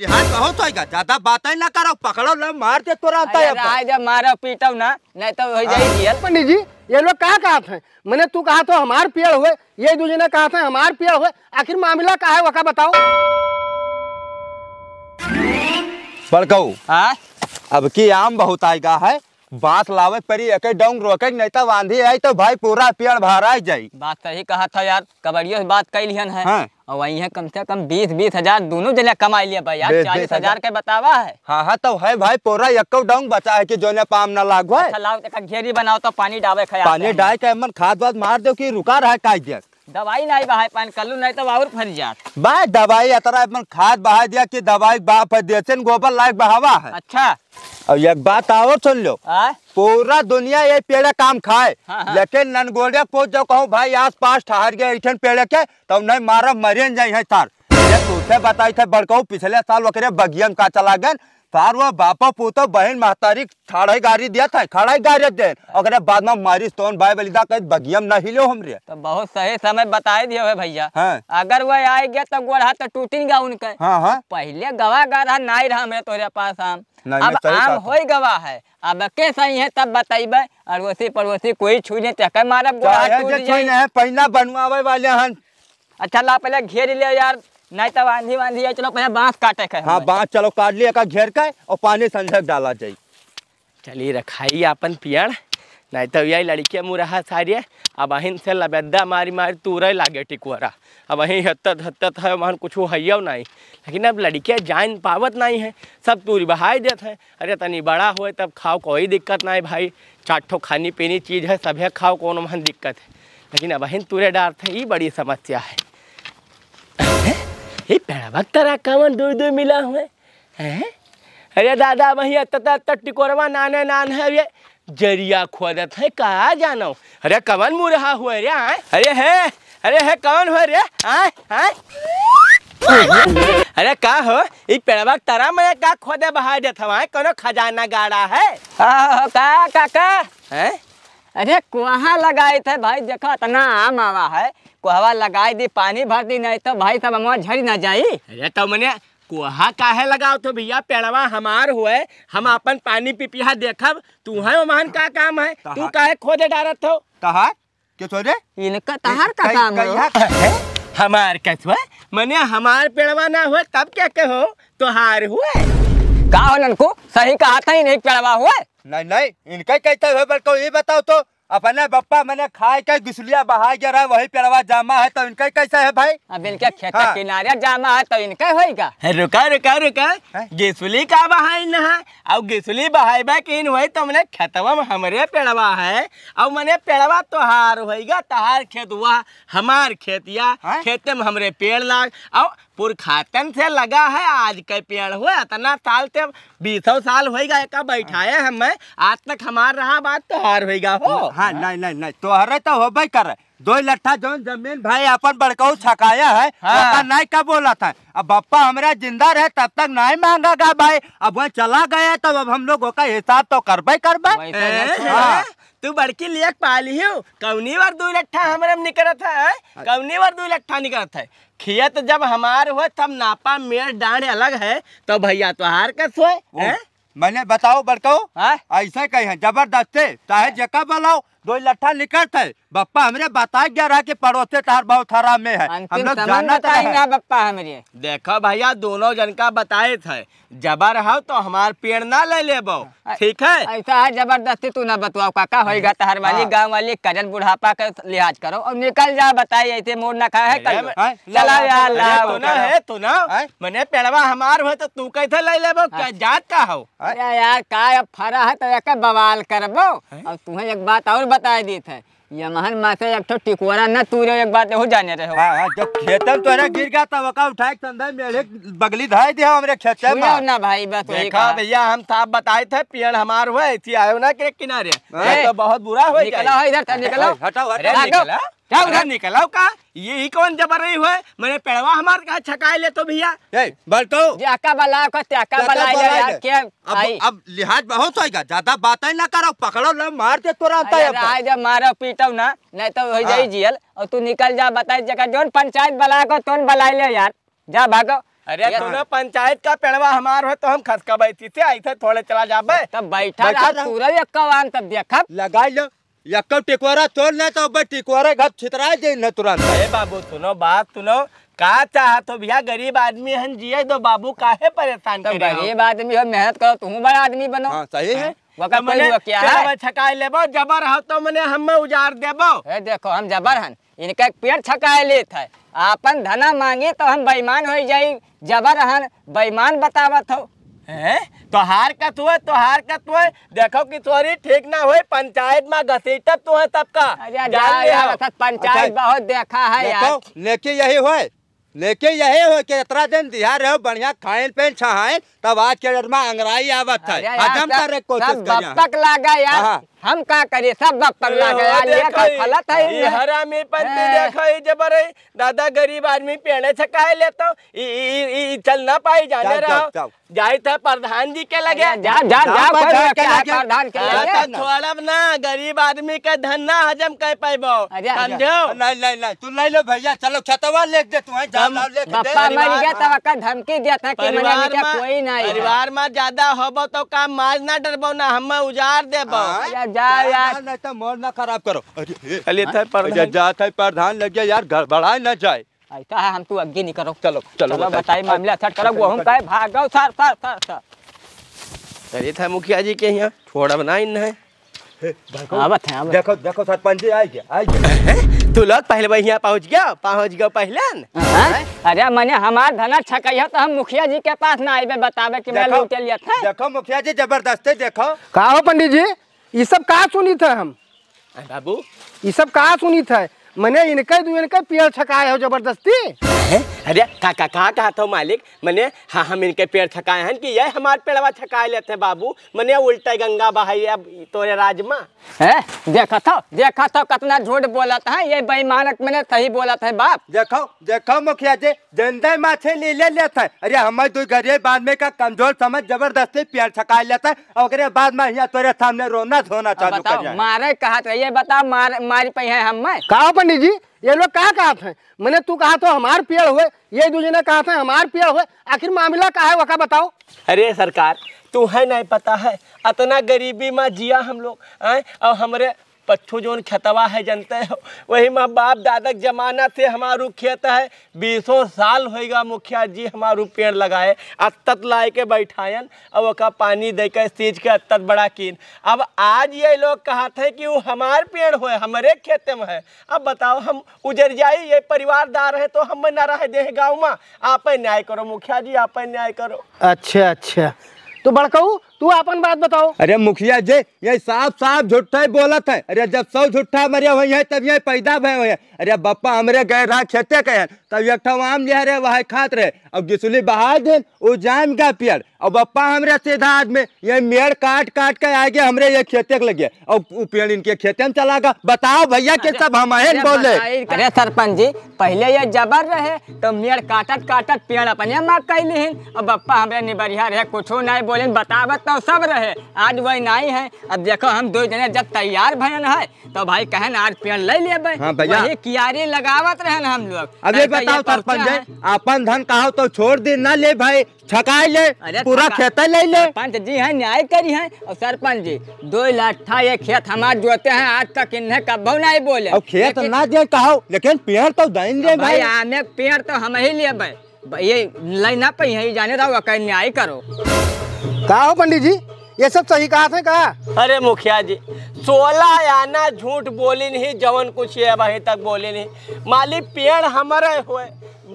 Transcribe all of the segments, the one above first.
लिहाज तो ज्यादा बातें ना करो पकड़ो ना मार दे मारो पीटो ना नहीं तो हो हाँ। पंडित जी ये लोग थे मैंने तू कहा तो हमार पेड़ हुए ये दूजे ने कहा था हमार पेड़ हुए आखिर मामला कहा है वका बताओ बड़कऊ हाँ? अब की आम बहुत आएगा है बात लावे परी एक डोंग रोके नहीं तो बांधी आई तो भाई पूरा पेड़ भरा जाये बात सही कहा था यार कबड़ियों से बात कई लिहन है हाँ? और वही है कम से कम बीस बीस हजार दोनों जने कमा लिया भाई यार चालीस हजार के बतावा है हाँ हाँ तो है भाई पूरा एक डोंग बचा है की जो ने पाम ना लागू अच्छा, लाओ घेरी बनाओ तो पानी डावे खाया पानी डाय के मन खाद वाद मार दो की रुका रहा है काज दवाई नहीं बहाय पान कलू नहीं तो और फर जात बा दवाई अतरा अपन खाद बहा दिया कि दवाई बा पर देसन गोबर लायक बहावा है अच्छा और एक बात और सुन लो पूरा दुनिया ये पेड़ काम खाए हाँ हाँ। लेकिन ननगोड़े को जो कहूँ भाई आस पास ठहर गए ऐठन पेड़ के तो नहीं मारा मरियन जाये है तार ये तूठे बताई थे बड़काऊ पिछले साल वकरे बगियम का चला गए तार हुआ बापा पोता बहन महतारी खड़ाई गाड़ी दिया था खड़ाई गाड़ी दे अगर बाद में मारी तो भाई बलिदा कह बगियम न हिलो हमरे तो बहुत सही समय बताए दियो है भैया हाँ। अगर वो आए गया तो गोड़ा तो टूटी गा उनके हाँ, हाँ। पहले गवाह गा रहा ना रहा मेरे तोरे पास हम अब आम हो गवाह है अब के सही है तब बताइबे अड़ोसी पड़ोसी कोई छूने चक्कर मारब गोड़ा टूट जाए पहला बनवावे वाले हन अच्छा ला पहले घेर ले यार नहीं तो आंधी वांधी है चलो पहले बांस काटे का हाँ बांस चलो काट लिया का घेर के और पानी संझक डाला जाए चलिए रखाई अपन पियर नहीं तो यही लड़कियाँ मुरहा सारी है अब अहिन से लबेदा मारी मारी तूरे लागे टिकुआरा अब अही हत्तत हत्तत है वहाँ कुछ है नहीं लेकिन अब लड़कियाँ जान पावत नहीं है सब तूरी बहाई देते हैं अरे तनी बड़ा हुए तब खाओ कोई दिक्कत नहीं भाई चाटो खानी पीनी चीज़ है सभी खाओ को दिक्कत है लेकिन अब अहिन तूरे डारते ये बड़ी समस्या है ये पेड़वा तरा कावन दूर दूर मिला हुए है अरे दादा भैया तता तट टिकोरवा नाने नान है ये जरिया खोदत है कहा जानो अरे कवन मुरहा हुआ रे आए अरे है अरे है कवन हुए रे आए आए अरे का हो ये पेड़वा तारा मैं का खोदे बहा देत हवा कोनो खजाना गाड़ा है आ का का हैं अरे कुहा लगाए थे भाई देखो इतना आम आवा है कोहवा लगाए दी पानी भर दी नहीं तो भाई साहब हमारा झड़ी ना जाई अरे तो मैंने कोहा काहे लगाओ तो भैया पेड़वा हमार हुए हम अपन पानी पिपिया देखब तू है ओमान का काम है तू काहे खोदे डारत हो कहा क्यों छोड़े इनका तहार का काम है हमार कथुआ मैंने हमार पेड़वा ना हुए तब क्या कहो तोहार हुए का हो ननको सही कहा था ही पेड़वा हुए नहीं नहीं इनका कहते हुए बल्कि ये बताओ तो अपने बप्पा मैंने खाए के घुसलिया बहा गया रहा वही पेड़वा जामा है तो इनका कैसा है भाई अब इनके खेत हाँ। किनारे जामा है तो इनका होएगा रुका रुका रुका घिसुली का बहाई न है और घिसुली बहाई बा कि वही तो मैंने खेतवा में हमारे पेड़वा है और मैंने पेड़वा तोहार होएगा तहार खेत हुआ हमार खेतिया खेत में हमारे पेड़ लाग और पुरखातन से लगा है आज के पेड़ हुए इतना साल से बीसों साल होएगा एक बैठाए हम मैं आज तक हमार रहा बात तो हार होएगा हो हाँ नहीं नहीं नहीं तो हर तो हो भाई कर दो लट्ठा जो जमीन भाई अपन बड़कऊ छकाया है हाँ। नहीं कब बोला था अब बापा हमारा जिंदा रहे तब तक नहीं मांगा भाई अब वह चला गया तब अब हम लोगों का हिसाब तो करबे करबे तू बड़की लिया पाली हो कौनी बार दू लट्ठा हमारे में निकलत है कौनी बार दू लट्ठा निकलत है खेत तो जब हमार हो तब नापा मेर डांड अलग है तो भैया तुहार तो कस हो मैंने बताओ बड़को हाँ? ऐसा कहे जबरदस्ती चाहे जका बलाओ दो लट्ठा निकट है बप्पा हमरे बता गया रहा कि पड़ोसे तार तो बहुत हराम में है हम लोग जाना चाहेंगे तो बप्पा हमरे देखो भैया दोनों जन का बताए थे जबर हो तो हमार पेड़ ना ले लेबो ठीक है ऐसा है जबरदस्ती तू ना बतवाओ काका होएगा तहर तो वाली हाँ। गांव वाली कजन बुढ़ापा का लिहाज करो और निकल जा बताइए ऐसे मोर ना खाए है कल चला यार ला तू ना है तू ना मने पेड़वा हमार हो तो तू कैसे ले लेबो हाँ। क्या जात का हो यार का फरा है तो एक बवाल करबो और तुम्हें एक बात और बताए दी थे यमहन मासे एक तो टिकोरा न तूरे एक बात हो जाने रहे हो हां हां जब तो तोरा गिर गया तब का उठाए एक में एक बगली धाय दिया हमरे खेत में सुनो ना भाई बस देखा भैया हम था तो बताए थे पियर हमार हुआ ऐसी आयो ना के किनारे हाँ। तो बहुत बुरा हो गया निकला इधर निकला हटाओ हटाओ निकला क्या उधर निकलाओ का ये ही कौन जबर रही हुए मैंने पेड़वा हमारे कहा छका ले तो भैया बलतो जाका बला को त्याका बलाए यार के अब अब लिहाज बहुत होएगा तो ज्यादा बातें ना करो पकड़ो ना मार दे तोरा आता है आज जब मारो पीटो ना नहीं तो हो जाई हाँ। जेल और तू निकल जा बताई जगह जोन पंचायत बला को तोन बला ले यार जा भागो अरे तूने पंचायत का पेड़वा हमार हो तो हम खसका बैठी थे आई थे थोड़े चला जाबे तब बैठा रहा पूरा एक कवान तब देखा लगाई लो यक्कब टिकवारा तोड़ तो बस टिकवारा छितरा दे न तुरंत अरे बाबू सुनो बात सुनो का चाह तो भैया गरीब आदमी हन जिये दो बाबू काहे परेशान तो कर गरीब आदमी हो मेहनत करो तुम बड़ा आदमी बनो हाँ, सही है हाँ, वका तो कोई जबर हो तो मैंने हम उजार देबो ए देखो हम जबर हन इनका पेड़ छकाए ले है आपन धना मांगे तो हम बेईमान हो जाई जबर हन बेईमान बतावत हो है तोहार का तो तोहार का तो देखो कि थोड़ी ठीक ना हो पंचायत में घसीट तो है तब का पंचायत अच्छा। बहुत देखा है यार लेके यही हो लेकिन यही हो कि इतना दिन दिया रहे बढ़िया खाइन पेन छहाइन तब आज के डर में अंगराई आवत है हजम करे कोशिश कर लागा यार हाँ, हाँ। हम का करे सब पगला गया लेकर फलत है हरा में पन देखा है जबर है दादा गरीब आदमी पेड़े से काहे लेता ई चल ना पाई जाने रहो जाए था प्रधान जी के लगे जा जा जा प्रधान के लगे तो थोड़ा ना गरीब आदमी का धन ना हजम कर पाइबो समझो नहीं नहीं नहीं तू ले लो भैया चलो खतवा ले दे तू है जा ले दे पापा मर गया तब तो का धमकी दिया था कि मने क्या कोई नहीं परिवार में ज्यादा होबो तो काम मार ना डरबो ना हम उजार देबो हाँ। जा यार मोर ना खराब करो प्रधान लग गया यार गड़बड़ाए ना जाए ऐसा है हम तू तो अग्नि नहीं करो चलो चलो, चलो बताइए मामला सर अच्छा करो वो हम कहे भागो सर सर सर सर अरे था मुखिया जी के यहाँ थोड़ा बनाई ना है आवत है आवत देखो देखो सरपंच जी आ गया आ तू लोग पहले वही यहाँ पहुँच गया पहुँच गया पहले हाँ? अरे मैंने हमार धना छकई तो हम मुखिया जी के पास ना आए बतावे कि मैं लूट लिया था देखो मुखिया जी जबरदस्ती देखो कहा हो पंडित जी ये सब कहा सुनी था हम बाबू ये सब कहा सुनी था मैंने इनके दू इनके पेड़ छकाए हो जबरदस्ती है? अरे का का कहा कहा था मालिक मैंने हाँ हम हाँ, इनके पेड़ थकाए हैं कि ये हमारे पेड़वा थका लेते हैं बाबू मैंने उल्टा गंगा बहाई अब तोरे राजमा है देखा था देखा था कितना झूठ बोला था ये बेईमानक मैंने सही बोला था बाप देखो देखो मुखिया जी जिंदा माछे ले ले लेते हैं अरे हमारे दो गरीब में का कमजोर समझ जबरदस्ती पेड़ थका लेता है और बाद में यहाँ तोरे सामने रोना धोना चालू कर मारे कहा था ये बताओ मार मारी पे है हम मैं कहा पंडित जी ये लोग कहा कहा थे मैंने तू कहा तो हमार पेड़ हुए ये दूजे ने कहा था हमार पेड़ हुए आखिर मामला कहा है वका बताओ अरे सरकार तू है नहीं पता है इतना गरीबी में जिया हम लोग आए और हमारे पच्छू जोन खतवा है जनते हो वही माँ बाप दादा के जमाना से हमारू खेत है बीसों साल होएगा मुखिया जी हमारू पेड़ लगाए अत्तत लाए के बैठायन अब का पानी दे के सींच के अत्तत बड़ा कीन अब आज ये लोग कहा थे कि वो हमार पेड़ हो हमारे खेत में है अब बताओ हम उजर जाए ये परिवारदार है तो हम ना रह दे गाँव माँ आप न्याय करो मुखिया जी आप न्याय करो अच्छा अच्छा तो बड़काऊ तू अपन बात बताओ अरे मुखिया जी ये साफ साफ झूठा ही बोलत है अरे जब सब झूठा मरिया हुई है तब यही पैदा भय हुए अरे बप्पा हमरे गए रहा खेते कहे तब एक आम लिया रहे वह खात रहे अब जिसली बहा दे वो जाम का पियर और बप्पा हमरे सीधा आदमी ये मेड़ काट काट के आगे हमरे ये खेते लगे और पेड़ इनके खेते में चला गया बताओ भैया के सब हम बोले अरे सरपंच जी पहले ये जबर रहे तो मेड़ काटत काटत पेड़ अपने माँ कैली और बप्पा हमरे निबरिया रहे कुछ नहीं बोले बतावत तो सब रहे आज वही नहीं है अब देखो हम दो जने जब तैयार भयन है तो भाई कहे आज पेड़ ले ले हाँ भैया लगावत रहे हम लोग अरे बताओ सरपंच अपन धन कहो तो छोड़ दे ना ले भाई छका ले पूरा खेत ले ले पंच जी है न्याय करी है और सरपंच जी दो लट्ठा ये खेत हमारे जोते हैं आज तक इन्हें कब नहीं बोले और खेत न दे कहो लेकिन पेड़ तो दिन दे भाई आने पेड़ तो हम ही ले ये लाइन ना पे जाने दो न्याय करो कहा हो पंडित जी ये सब सही कहा थे कहा अरे मुखिया जी सोलह आना झूठ बोली नहीं जवन कुछ है वहीं तक बोली नहीं माली पेड़ हमारे हुए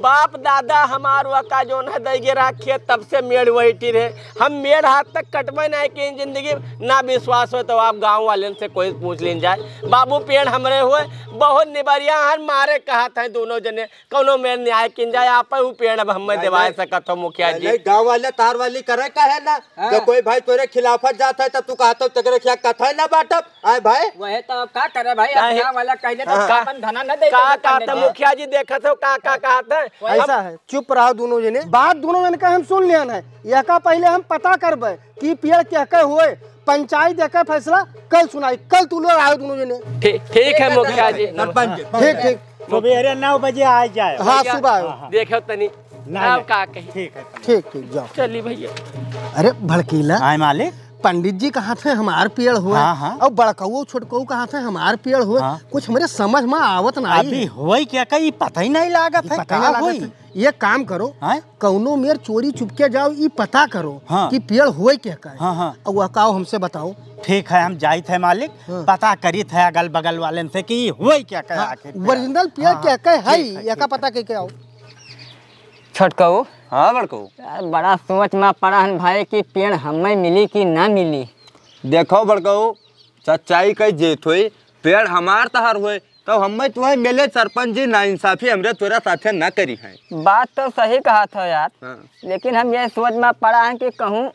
बाप दादा हमार वका जो है दैगे राखिए तब से मेड़ वही रहे हम मेड़ हाथ तक कटबे ना कि जिंदगी ना विश्वास हो तो आप गांव वाले से कोई पूछ लेन जाए बाबू पेड़ हमरे हुए बहुत निबरिया हर मारे कहा था दोनों जने को मेर न्याय किन जाए आप वो पेड़ अब हमें दिवा सकत हो मुखिया जी गाँव वाले तार वाली करे का है ना तो कोई भाई तुरे खिलाफत जाता है तब तू कहता तेरे क्या कथा ना बाटप आए भाई वह तो का करे भाई वाला कहने तो हाँ। मुखिया जी देखा था का कहा था है ऐसा है चुप रहो दोनों जने बात दोनों जन का हम सुन लिया है यह का पहले हम पता करब की पेड़ क्या कह हुए पंचायत एक फैसला कल सुनाई कल तू लोग आयो दोनों जने ठीक है मुखिया जी ठीक ठीक सुबह नौ बजे आ जाए हाँ सुबह हाँ, हाँ। देखो तनी ठीक ठीक जाओ चलिए भैया अरे भड़कीला आए मालिक पंडित जी कहा थे हमार पेड़ हुआ हाँ, हाँ। और बड़कऊ छोटकऊ कहा थे हमार पेड़ हुआ हाँ। कुछ हमारे समझ में आवत ना अभी हुई क्या कहीं पता ही नहीं लागत है क्या हुई ये काम करो कौनो मेर चोरी चुपके जाओ ये पता करो हाँ? कि पेड़ हुए क्या का हाँ, हाँ। और हमसे बताओ ठीक है हम जाइत थे मालिक हाँ। पता करी थे अगल बगल वाले से कि हुए क्या का ओरिजिनल पेड़ क्या का है ये का पता के आओ छोटकऊ हाँ बड़कऊ बड़ा सोच में पड़ा है भाई कि पेड़ हमें मिली कि ना मिली देखो बड़को सच्चाई कई जेत हुई पेड़ हमार तहार हुए तो हमें तुम्हें मिले सरपंच जी ना इंसाफी हमरे तोरा साथे ना करी है बात तो सही कहा था यार हाँ। लेकिन हम ये सोच में पड़ा है कि कहूँ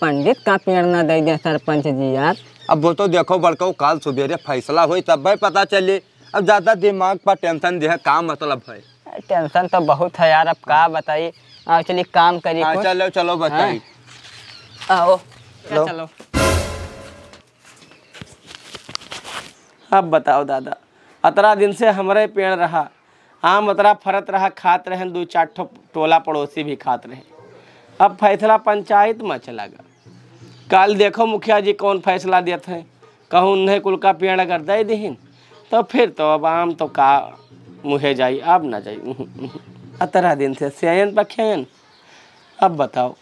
पंडित का पेड़ ना दे दे सरपंच जी यार अब वो तो देखो बड़को कल सुबेरे फैसला हुई तब भाई पता चले अब ज़्यादा दिमाग पर टेंशन दे काम मतलब भाई टेंशन तो बहुत है यार अब कहा बताइए हाँ, एक्चुअली काम करिए हाँ, चलो चलो चलो हाँ। बताइए आओ अब बताओ दादा अतरा दिन से हमारे पेड़ रहा आम अतरा फरत रहा खात रहे दो चार ठो टोला पड़ोसी भी खात रहे अब फैसला पंचायत में चला गया कल देखो मुखिया जी कौन फैसला देते हैं कहूँ उन्हें कुल का पेड़ अगर दे दहीन तो फिर तो अब आम तो का मुहे जाई अब ना जाई अतरा दिन से सयन पख्यायन अब बताओ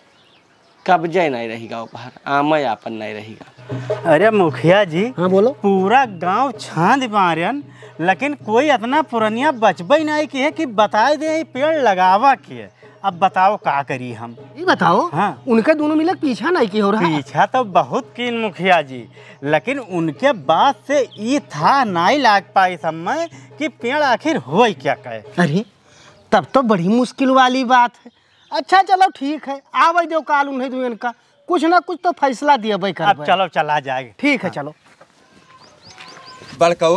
कब्जे नहीं रहेगा उपहार आमय आपन नहीं रहेगा अरे मुखिया जी हाँ बोलो पूरा गांव छांद मारन लेकिन कोई इतना पुरानिया बचबे नहीं है कि बताए दे पेड़ लगावा के अब बताओ का करी हम ये बताओ हाँ उनके दोनों मिलक पीछा नहीं की हो रहा पीछा तो बहुत कीन मुखिया जी लेकिन उनके बात से ये था नहीं लाग पाई समय कि पेड़ आखिर हो क्या कहे अरे तब तो बड़ी मुश्किल वाली बात है अच्छा चलो ठीक है आवे दो काल उन्हें दुन तो का कुछ ना कुछ तो फैसला दिए भाई अब चलो चला जाएगा ठीक है हाँ। चलो बड़को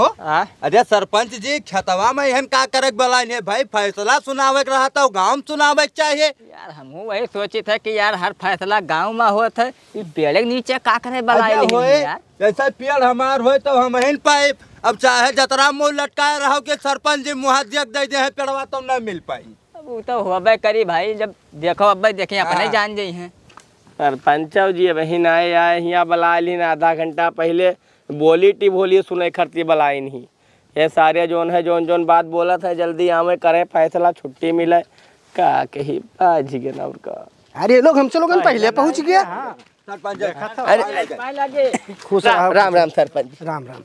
अरे सरपंच जी छतवा में एहन का करक बलाइन है भाई फैसला सुनावे रहा था गाँव में सुनावे चाहिए यार हम वही सोचे थे कि यार हर फैसला गाँव में होत है पेड़ के नीचे का करे यार जैसे पेड़ हमार हो तो हम एहन पाए अब चाहे जतरा मुँह लटकाए रहो कि सरपंच जी मुहाजियत दे दे पेड़वा तो न मिल पाई वो तो होबे करी भाई जब देखो अब देखे अपने जान जाई हैं सरपंच जी अब आए आए यहाँ बला आधा घंटा पहले बोली टी बोली सुने खर्ची बलाई नहीं ये सारे जोन है जोन जोन बात बोला है जल्दी आवे करे फैसला छुट्टी मिले का कही बाज गए ना उनका अरे लोग हमसे लोग पहले पहुंच गया हाँ। अरे खुश राम राम सरपंच राम राम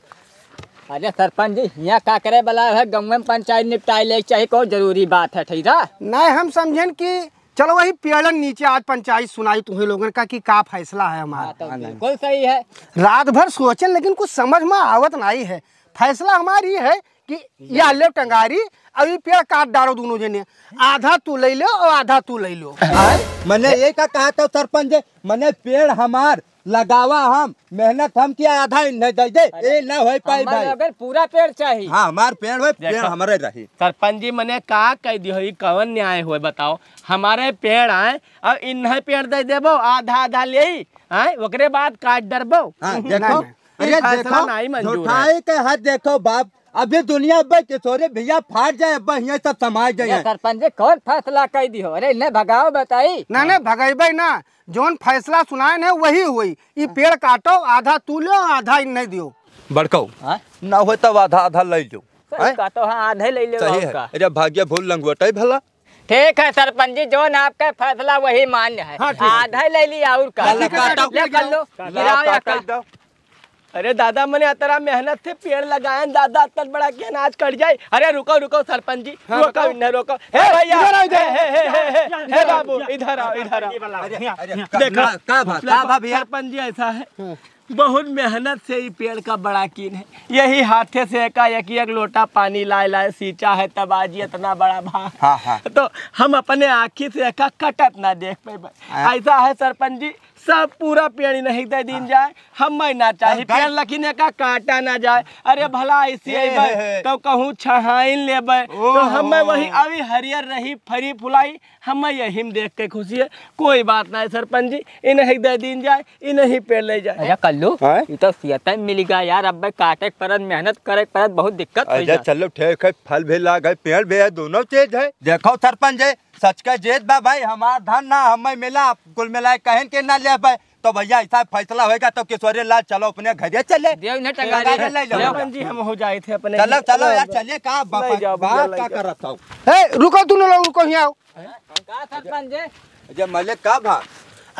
अरे सरपंच जी यहाँ का करे बला है गाँव पंचायत निपटाई ले चाहे कोई जरूरी बात है ठीक नहीं हम समझन की चलो वही पेड़न नीचे आज पंचायत सुनाई तुम्हें लोगों का कि का फैसला है हमारा हाँ, तो हाँ, बिल्कुल सही है रात भर सोचे लेकिन कुछ समझ में आवत नहीं है फैसला हमारी है कि या ले टंगारी अभी पेड़ काट डालो दोनों जने आधा तू ले लो और आधा तू ले लो हाँ, मैंने ये का कहा था सरपंच मैंने पेड़ हमार लगावा हम मेहनत हम किया आधा नहीं दे दे ए ना हो पाई भाई अगर पूरा पेड़ चाहिए हां हमार पेड़ होई पेड़ हमारे रही सरपंच जी मने का कह दियो ई कवन न्याय होए बताओ हमारे पेड़ आए अब इन्हें पेड़ दे देबो आधा आधा लेई हैं ओकरे बाद काट डरबो हां देखो अरे देखो नहीं मंजूर है के हद देखो बाप अभी दुनिया अब के थोड़े भैया फाट जाए अब यहाँ सब समाज जाए सरपंच कौन फैसला कह दी हो अरे न भगाओ बताई ना ना भगेबे ना जोन फैसला सुनाए न वही हुई ये हाँ। पेड़ काटो आधा तू लो आधा इन्हें दियो बड़को हाँ? ना हो तब आधा आधा ले लो हाँ? काटो हाँ आधे ले लो अरे भाग्य भूल लंगवटाई भला ठीक है सरपंच जी जो आपका फैसला वही मान्य है आधा ले लिया और का अरे दादा मैंने अतरा मेहनत से पेड़ लगाया दादा अतर बड़ा के अनाज कट जाए अरे रुको रुको सरपंच जी हाँ, रुको इन्हें रुको हे भैया इधर इधर आओ इधर आओ सरपंच जी ऐसा है बहुत मेहनत से ही पेड़ का बड़ा कीन है यही हाथे से एक एक लोटा पानी लाए लाए सींचा है तब आज इतना बड़ा भा हाँ, हाँ। तो हम अपने आँखी से एक कटत ना देख पाए हाँ। ऐसा है सरपंच जी सब पूरा पेड़ नहीं दे दिन जाए हम ना चाहे पेड़ लखिन का काटा ना जाए अरे भला ऐसे तो कहूँ छहाइन लेबे तो हम वही अभी हरियर रही फरी फुलाई हम यही में देख के खुशी है कोई बात ना है सरपंच जी इन्हें दे दिन जाए इन्हें पेड़ ले जाए अरे कल्लू हाँ? ये तो सियता मिलेगा यार अब काटे परत मेहनत करे परत बहुत दिक्कत चलो ठीक है फल भी लाग है पेड़ भी है दोनों चीज है देखो सरपंच जी सच का जेत भाई भाई हमारा धन ना हमें मिला कुल मिला कहन के ना ले भाई तो भैया ऐसा फैसला होएगा तो किशोरी लाल चलो अपने घर चले जी हम हो जाए थे अपने चलो चलो यार चलिए कहा कर रहा था रुको तू ना रुको यहाँ जब मलिक का भाग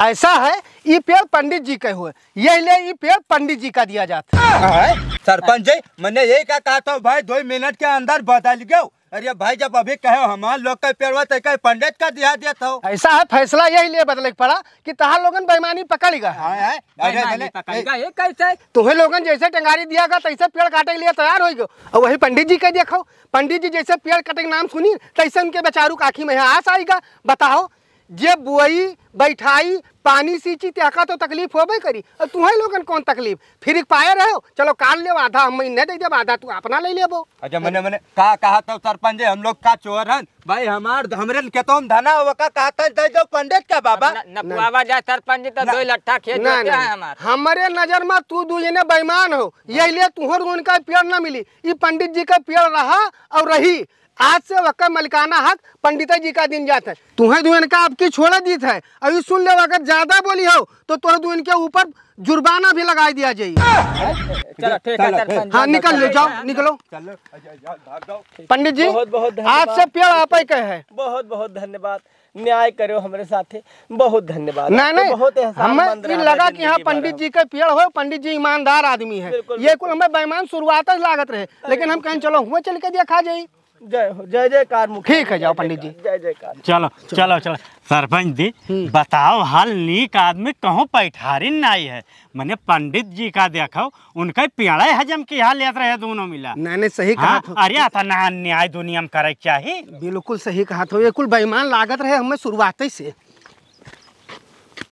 ऐसा है ये पेड़ पंडित जी का हुए यही ले ये पेड़ पंडित जी का दिया जाता हाँ, है सरपंच जी मैंने यही कहा था भाई दो मिनट के अंदर बदल गये अरे भाई जब अभी कहे हमारे लोग का पेड़ तो कहे पंडित का दिया दिया था ऐसा है फैसला यही लिए बदले पड़ा कि तहार लोगन बेईमानी पकड़ गए हाँ, हाँ, तुहे लोगन जैसे टंगारी दिया गया तैसे पेड़ काटे के लिए तैयार हो गए और वही पंडित जी के देखो पंडित जी जैसे पेड़ काटे नाम सुनी तैसे उनके बेचारू का आखी में आस आएगा बताओ जे बुआई बैठाई पानी सींची त्याका तो तकलीफ होबे करी और तुम्हें लोगन कौन तकलीफ फिर पाए रहो चलो काट ले आधा हम नहीं दे देव आधा तू अपना ले लेबो अच्छा मैंने मैंने का कहा था तो सरपंच हम लोग का चोर हन भाई हमार हमरे के तो हम धना हो का कहा था तो दे दो पंडित का बाबा नपुआवा जा सरपंच तो दो लट्ठा खेत है हमार हमरे नजर में तू दू जने बेईमान हो यही ले तुहर उनका पेड़ ना मिली ई पंडित जी का पेड़ रहा और रही आज से वक्का मलिकाना हक पंडिता जी का दिन जात है तुम्हें दुन का आपकी छोड़ा दीत है अभी सुन ले अगर ज्यादा बोली हो तो तुम दुन के ऊपर जुर्माना भी लगा दिया जाए हाँ निकल ले जाओ निकलो पंडित जी बहुत बहुत आज से पेड़ आप ही कहे है बहुत बहुत धन्यवाद न्याय करो हमारे साथ बहुत धन्यवाद नहीं नहीं बहुत हमें लगा कि यहाँ पंडित जी का पेड़ हो पंडित जी ईमानदार आदमी है ये कुल हमें बेमान शुरुआत लागत रहे लेकिन हम कहें चलो हुए चल के देखा जाये जय जय जयकार ठीक है जाओ पंडित जी जय जयकार चलो चलो चलो सरपंच जी हम्म। बताओ हाल नीक आदमी कहो पैठारी नाई है मैंने पंडित जी का देखो उनका पियाड़ा हजम की हाल लेते रहे दोनों मिला नहीं सही कहा हाँ, तो। अरे आता न्याय दुनिया में करे चाहिए बिल्कुल सही कहा था तो। बिल्कुल बेईमान लागत रहे हमें शुरुआत से